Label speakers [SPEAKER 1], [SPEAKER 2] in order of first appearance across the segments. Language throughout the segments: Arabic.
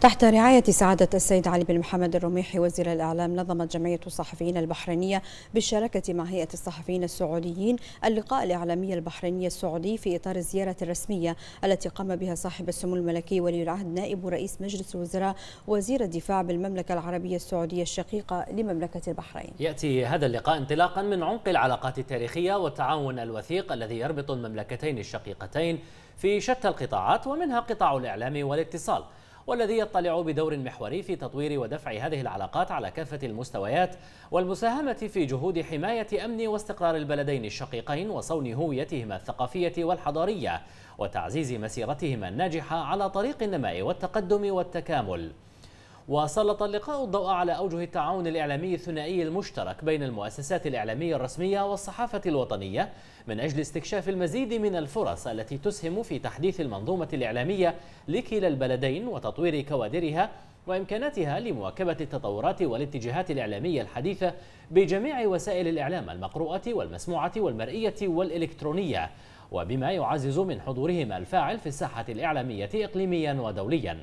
[SPEAKER 1] تحت رعاية سعادة السيد علي بن محمد الرميحي وزير الإعلام نظمت جمعية الصحفيين البحرينية بالشراكة مع هيئة الصحفيين السعوديين اللقاء الإعلامي البحريني السعودي في إطار الزيارة الرسمية التي قام بها صاحب السمو الملكي ولي العهد نائب رئيس مجلس الوزراء وزير الدفاع بالمملكة العربية السعودية الشقيقة لمملكة البحرين
[SPEAKER 2] يأتي هذا اللقاء انطلاقا من عمق العلاقات التاريخية والتعاون الوثيق الذي يربط المملكتين الشقيقتين في شتى القطاعات ومنها قطاع الإعلام والاتصال والذي يطلع بدور محوري في تطوير ودفع هذه العلاقات على كافة المستويات والمساهمة في جهود حماية أمن واستقرار البلدين الشقيقين وصون هويتهما الثقافية والحضارية وتعزيز مسيرتهما الناجحة على طريق النماء والتقدم والتكامل وسلط اللقاء الضوء على أوجه التعاون الإعلامي الثنائي المشترك بين المؤسسات الإعلامية الرسمية والصحافة الوطنية من أجل استكشاف المزيد من الفرص التي تسهم في تحديث المنظومة الإعلامية لكلا البلدين وتطوير كوادرها وإمكاناتها لمواكبة التطورات والاتجاهات الإعلامية الحديثة بجميع وسائل الإعلام المقروءة والمسموعة والمرئية والإلكترونية وبما يعزز من حضورهما الفاعل في الساحة الإعلامية إقليميا ودوليا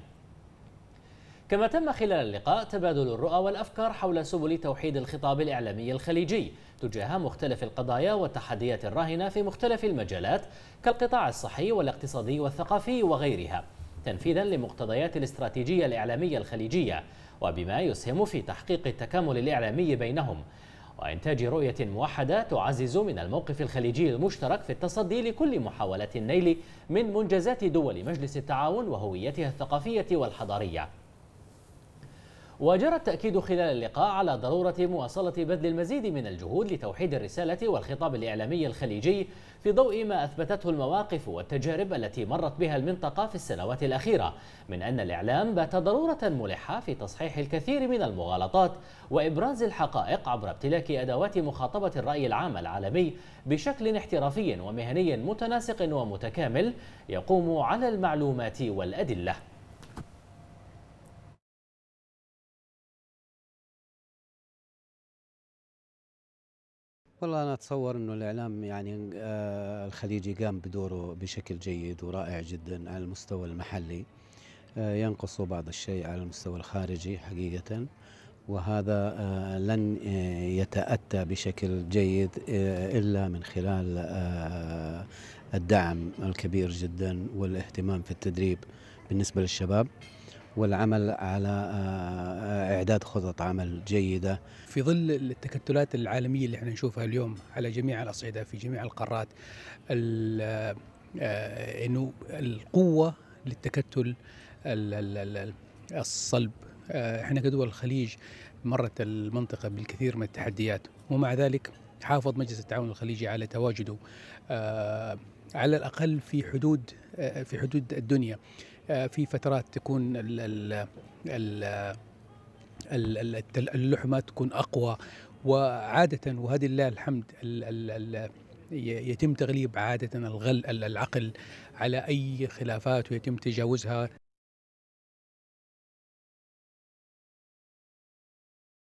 [SPEAKER 2] كما تم خلال اللقاء تبادل الرؤى والأفكار حول سبل توحيد الخطاب الإعلامي الخليجي تجاه مختلف القضايا والتحديات الراهنة في مختلف المجالات كالقطاع الصحي والاقتصادي والثقافي وغيرها تنفيذا لمقتضيات الاستراتيجية الإعلامية الخليجية وبما يسهم في تحقيق التكامل الإعلامي بينهم وإنتاج رؤية موحدة تعزز من الموقف الخليجي المشترك في التصدي لكل محاولات النيل من منجزات دول مجلس التعاون وهويتها الثقافية والحضارية وجرى التأكيد خلال اللقاء على ضرورة مواصلة بذل المزيد من الجهود لتوحيد الرسالة والخطاب الإعلامي الخليجي في ضوء ما أثبتته المواقف والتجارب التي مرت بها المنطقة في السنوات الأخيرة من أن الإعلام بات ضرورة ملحة في تصحيح الكثير من المغالطات وإبراز الحقائق عبر امتلاك أدوات مخاطبة الرأي العام العالمي بشكل احترافي ومهني متناسق
[SPEAKER 3] ومتكامل يقوم على المعلومات والأدلة والله أنا أتصور أنه الإعلام يعني آه الخليجي قام بدوره بشكل جيد ورائع جدا على المستوى المحلي آه ينقص بعض الشيء على المستوى الخارجي حقيقة وهذا آه لن آه، يتأتى بشكل جيد آه، إلا من خلال آه، الدعم الكبير جدا والاهتمام في التدريب بالنسبة للشباب والعمل على آه، اعداد خطط عمل جيده
[SPEAKER 1] في ظل التكتلات العالميه اللي احنا نشوفها اليوم على جميع الاصعده في جميع القارات آه، انه القوه للتكتل الصلب آه، احنا كدول الخليج مرت المنطقه بالكثير من التحديات ومع ذلك حافظ مجلس التعاون الخليجي على تواجده على الاقل في حدود في حدود الدنيا آه، في فترات تكون ال اللحمة تكون أقوى وعادة وهذه لله الحمد يتم تغليب عادة الغل العقل
[SPEAKER 3] على أي خلافات ويتم تجاوزها